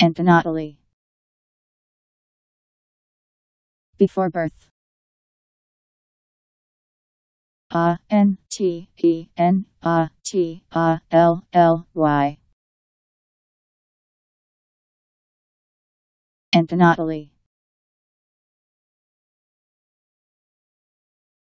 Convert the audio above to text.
and Before birth. A N T E N A T A L L Y. And Panatoli.